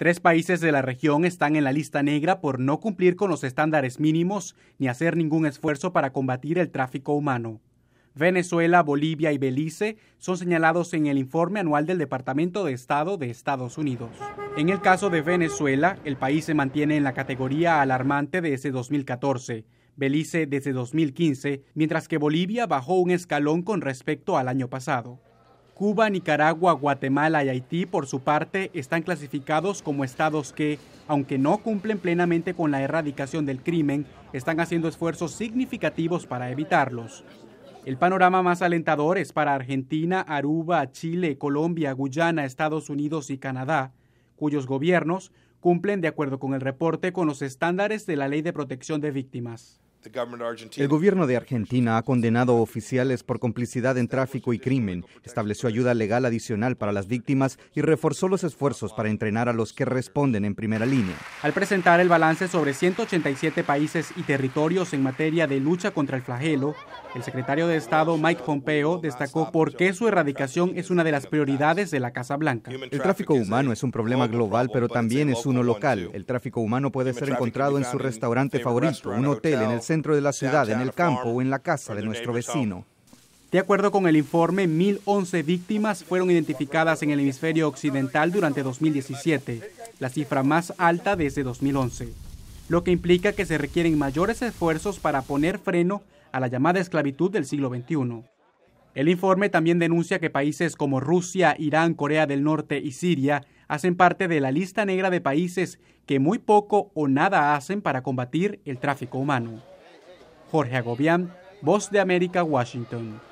Tres países de la región están en la lista negra por no cumplir con los estándares mínimos ni hacer ningún esfuerzo para combatir el tráfico humano. Venezuela, Bolivia y Belice son señalados en el informe anual del Departamento de Estado de Estados Unidos. En el caso de Venezuela, el país se mantiene en la categoría alarmante desde 2014, Belice desde 2015, mientras que Bolivia bajó un escalón con respecto al año pasado. Cuba, Nicaragua, Guatemala y Haití, por su parte, están clasificados como estados que, aunque no cumplen plenamente con la erradicación del crimen, están haciendo esfuerzos significativos para evitarlos. El panorama más alentador es para Argentina, Aruba, Chile, Colombia, Guyana, Estados Unidos y Canadá, cuyos gobiernos cumplen de acuerdo con el reporte con los estándares de la Ley de Protección de Víctimas. El gobierno de Argentina ha condenado oficiales por complicidad en tráfico y crimen, estableció ayuda legal adicional para las víctimas y reforzó los esfuerzos para entrenar a los que responden en primera línea. Al presentar el balance sobre 187 países y territorios en materia de lucha contra el flagelo, el secretario de Estado Mike Pompeo destacó por qué su erradicación es una de las prioridades de la Casa Blanca. El tráfico humano es un problema global, pero también es uno local. El tráfico humano puede ser encontrado en su restaurante favorito, un hotel en el centro de la ciudad, en el campo o en la casa de nuestro vecino. De acuerdo con el informe, 1.011 víctimas fueron identificadas en el hemisferio occidental durante 2017, la cifra más alta desde 2011, lo que implica que se requieren mayores esfuerzos para poner freno a la llamada esclavitud del siglo XXI. El informe también denuncia que países como Rusia, Irán, Corea del Norte y Siria hacen parte de la lista negra de países que muy poco o nada hacen para combatir el tráfico humano. Jorge Agobián, Voz de América, Washington.